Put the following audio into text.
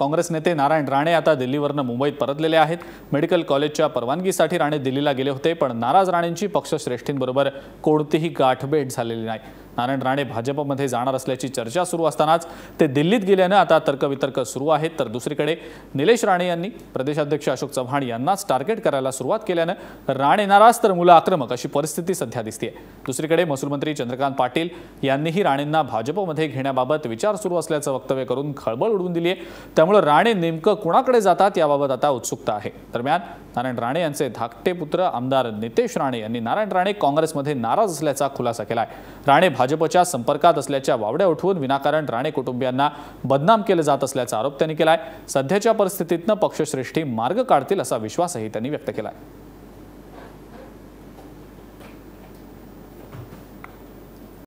काँग्रेस नेते नारायण राणे आता दिल्लीवरनं मुंबईत परतलेले आहेत मेडिकल कॉलेजच्या परवानगीसाठी राणे दिल्लीला गेले होते पण नाराज राणेंची पक्षश्रेष्ठींबरोबर कोणतीही गाठभेट झालेली नाही नारायण राणे भाजपमध्ये जाणार असल्याची चर्चा सुरू असतानाच ते दिल्लीत गेल्यानं आता तर्कवितर्क सुरू आहेत तर दुसरीकडे निलेश राणे यांनी प्रदेशाध्यक्ष अशोक चव्हाण यांनाच टार्गेट करायला सुरुवात केल्यानं राणे नाराज तर मुलं आक्रमक अशी परिस्थिती सध्या दिसते दुसरीकडे महसूल मंत्री चंद्रकांत पाटील यांनीही राणेंना भाजपमध्ये घेण्याबाबत विचार सुरू असल्याचं वक्तव्य करून खळबळ उडवून दिली आहे त्यामुळे राणे नेमकं कोणाकडे जातात याबाबत आता उत्सुकता आहे दरम्यान नारायण राणे यांचे धाकटे पुत्र आमदार नितेश राणे यांनी नारायण राणे काँग्रेसमध्ये नाराज असल्याचा खुलासा केला आहे राणे भाजप भाजपच्या संपर्कात असल्याच्या वावड्या उठवून विनाकारण राणे कुटुंबियांना बदनाम केलं जात असल्याचा आरोप त्यांनी केला आहे सध्याच्या परिस्थितीतनं पक्षश्रेष्ठी मार्ग काढतील असा विश्वासही त्यांनी व्यक्त केला